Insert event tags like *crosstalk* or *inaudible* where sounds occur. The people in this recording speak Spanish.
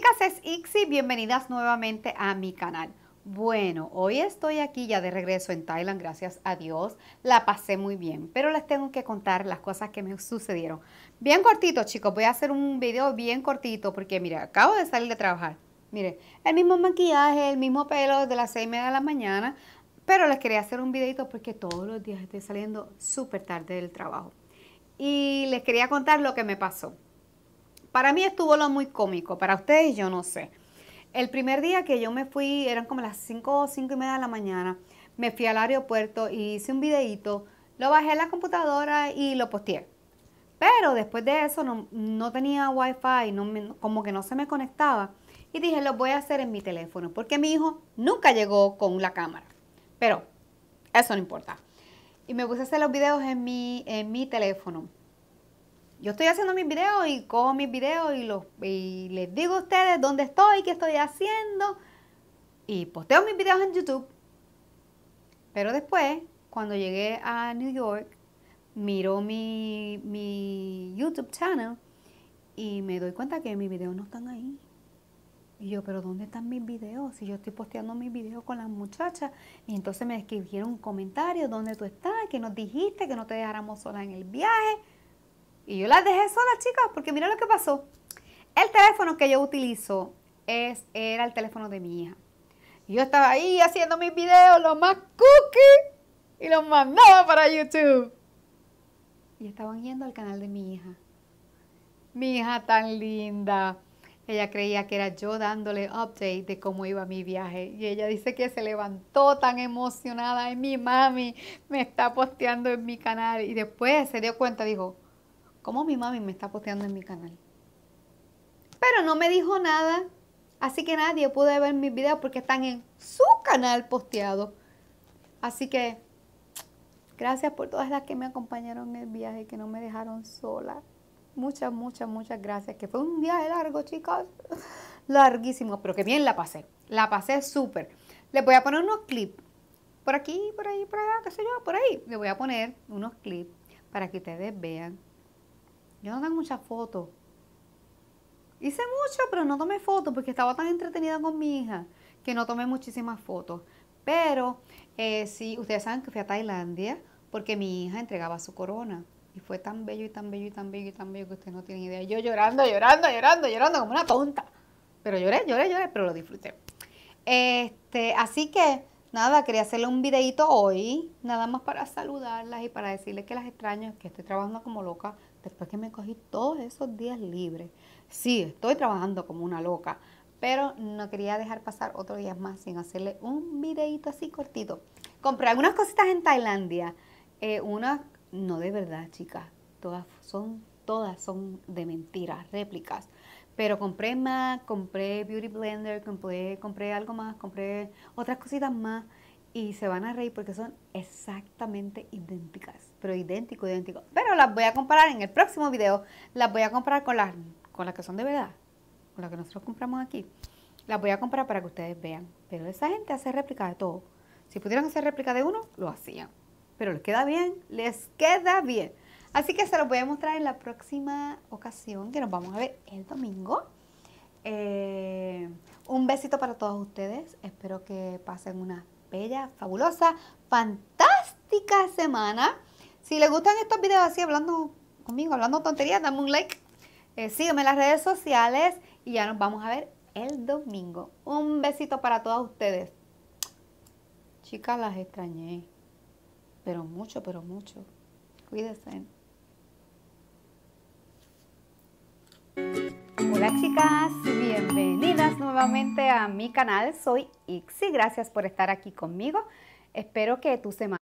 chicas, es Ixi, bienvenidas nuevamente a mi canal. Bueno, hoy estoy aquí ya de regreso en Thailand, gracias a Dios, la pasé muy bien, pero les tengo que contar las cosas que me sucedieron. Bien cortito chicos, voy a hacer un video bien cortito porque mire, acabo de salir de trabajar. Mire, el mismo maquillaje, el mismo pelo de las 6 y media de la mañana, pero les quería hacer un videito porque todos los días estoy saliendo súper tarde del trabajo. Y les quería contar lo que me pasó. Para mí estuvo lo muy cómico, para ustedes yo no sé. El primer día que yo me fui, eran como las 5 o 5 y media de la mañana, me fui al aeropuerto y hice un videíto, lo bajé en la computadora y lo posteé. Pero después de eso no, tenía wifi, como que no se me conectaba. Y dije, lo voy a hacer en mi teléfono, porque mi hijo nunca llegó con la cámara. Pero eso no importa. Y me puse a hacer los videos en mi, en mi teléfono yo estoy haciendo mis videos y cojo mis videos y, los, les digo a ustedes dónde estoy, qué estoy haciendo y posteo mis videos en YouTube. Pero después, cuando llegué a New York, miro mi, YouTube channel y me doy cuenta que mis videos no están ahí. Y yo, pero ¿dónde están mis videos? Si yo estoy posteando mis videos con las muchachas. Y entonces me escribieron un comentario, ¿dónde tú estás? que nos dijiste? Que no te dejáramos sola en el viaje. Y yo las dejé solas, chicas, porque mira lo que pasó. El teléfono que yo utilizo es, era el teléfono de mi hija. Yo estaba ahí haciendo mis videos, los más cookies, y los mandaba para YouTube. Y estaban yendo al canal de mi hija. Mi hija tan linda. Ella creía que era yo dándole update de cómo iba mi viaje. Y ella dice que se levantó tan emocionada. Y mi mami me está posteando en mi canal. Y después se dio cuenta, dijo, como mi mami me está posteando en mi canal. Pero no me dijo nada, así que nadie pudo ver mis videos porque están en su canal posteado. Así que gracias por todas las que me acompañaron en el viaje, que no me dejaron sola. Muchas, muchas, muchas gracias. Que fue un viaje largo, chicos. *laughs* Larguísimo, pero que bien la pasé. La pasé súper. Les voy a poner unos clips. Por aquí, por ahí, por allá, qué sé yo, por ahí. Les voy a poner unos clips para que ustedes vean yo no tengo muchas fotos. Hice mucho, pero no tomé fotos porque estaba tan entretenida con mi hija que no tomé muchísimas fotos. Pero eh, sí, ustedes saben que fui a Tailandia porque mi hija entregaba su corona. Y fue tan bello y tan bello y tan bello y tan bello que ustedes no tienen idea. Yo llorando, llorando, llorando, llorando como una tonta. Pero lloré, lloré, lloré, pero lo disfruté. Este, así que nada, quería hacerle un videito hoy, nada más para saludarlas y para decirles que las extraño, que estoy trabajando como loca después que me cogí todos esos días libres. Sí, estoy trabajando como una loca, pero no quería dejar pasar otro día más sin hacerle un videito así cortito. Compré algunas cositas en Tailandia. Eh, unas, no de verdad, chicas. Todas son, todas son de mentiras, réplicas. Pero compré más, compré Beauty Blender, compré, compré algo más, compré otras cositas más y se van a reír porque son exactamente idénticas, pero idéntico, idéntico. Pero las voy a comparar en el próximo video, las voy a comparar con las, con las que son de verdad, con las que nosotros compramos aquí. Las voy a comparar para que ustedes vean. Pero esa gente hace réplica de todo. Si pudieran hacer réplica de uno, lo hacían. Pero les queda bien, les queda bien. Así que se los voy a mostrar en la próxima ocasión que nos vamos a ver el domingo. Eh, un besito para todos ustedes. Espero que pasen una bella, fabulosa, fantástica semana. Si les gustan estos videos así hablando conmigo, hablando tonterías, dame un like. Eh, sígueme en las redes sociales y ya nos vamos a ver el domingo. Un besito para todas ustedes. Chicas, las extrañé. Pero mucho, pero mucho. Cuídense. Hola chicas. Bienvenidas nuevamente a mi canal, soy Ixi, gracias por estar aquí conmigo. Espero que tu semana